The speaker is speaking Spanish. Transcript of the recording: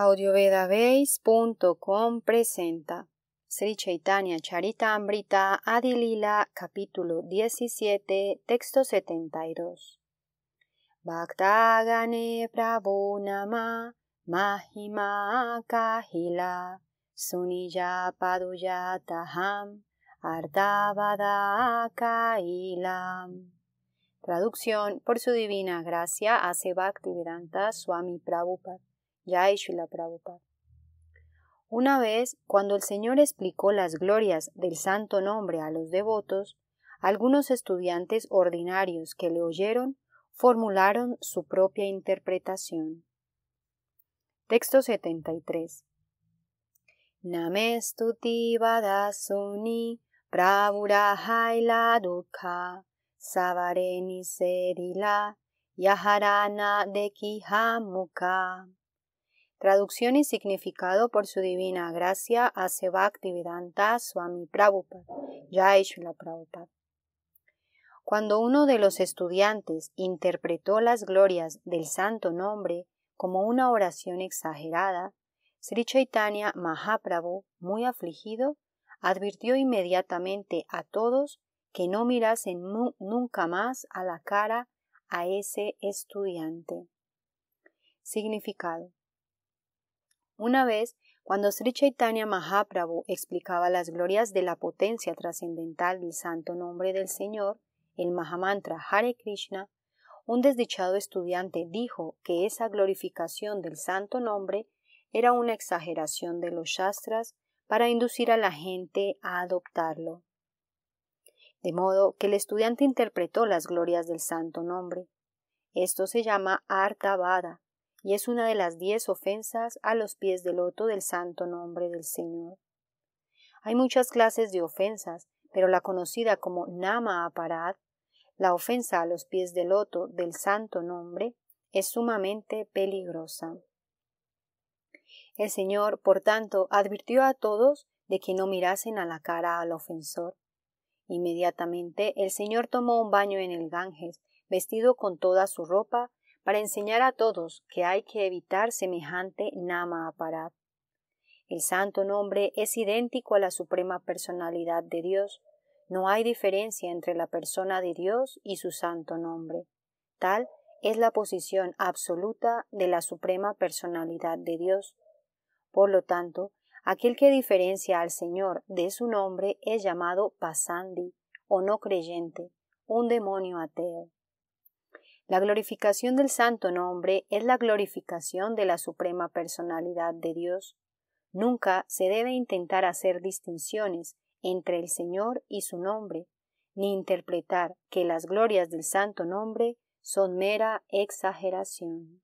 audiovedabase.com presenta Sri Chaitanya Charitamrita Adilila capítulo 17 texto 72 Bhaktagane Prabhu Nama Mahima Kahila Sunija Paduyataham Traducción por su divina gracia hace Bhaktivedanta Swami Prabhupada una vez, cuando el Señor explicó las glorias del santo nombre a los devotos, algunos estudiantes ordinarios que le oyeron formularon su propia interpretación. Texto 73. Namestuti vadasuni pravurahaila dukha savareni serila yaharana dekihamuka. Traducción y significado por su divina gracia a suami Swami Prabhupada, la Prabhupada. Cuando uno de los estudiantes interpretó las glorias del santo nombre como una oración exagerada, Sri Chaitanya Mahaprabhu, muy afligido, advirtió inmediatamente a todos que no mirasen nunca más a la cara a ese estudiante. Significado una vez, cuando Sri Chaitanya Mahaprabhu explicaba las glorias de la potencia trascendental del santo nombre del Señor, el Mahamantra Hare Krishna, un desdichado estudiante dijo que esa glorificación del santo nombre era una exageración de los shastras para inducir a la gente a adoptarlo. De modo que el estudiante interpretó las glorias del santo nombre. Esto se llama Artavada, y es una de las diez ofensas a los pies del loto del santo nombre del Señor. Hay muchas clases de ofensas, pero la conocida como Nama Aparat, la ofensa a los pies del loto del santo nombre, es sumamente peligrosa. El Señor, por tanto, advirtió a todos de que no mirasen a la cara al ofensor. Inmediatamente el Señor tomó un baño en el Ganges, vestido con toda su ropa para enseñar a todos que hay que evitar semejante nama aparat. El santo nombre es idéntico a la suprema personalidad de Dios. No hay diferencia entre la persona de Dios y su santo nombre. Tal es la posición absoluta de la suprema personalidad de Dios. Por lo tanto, aquel que diferencia al Señor de su nombre es llamado pasandi o no creyente, un demonio ateo. La glorificación del santo nombre es la glorificación de la suprema personalidad de Dios. Nunca se debe intentar hacer distinciones entre el Señor y su nombre, ni interpretar que las glorias del santo nombre son mera exageración.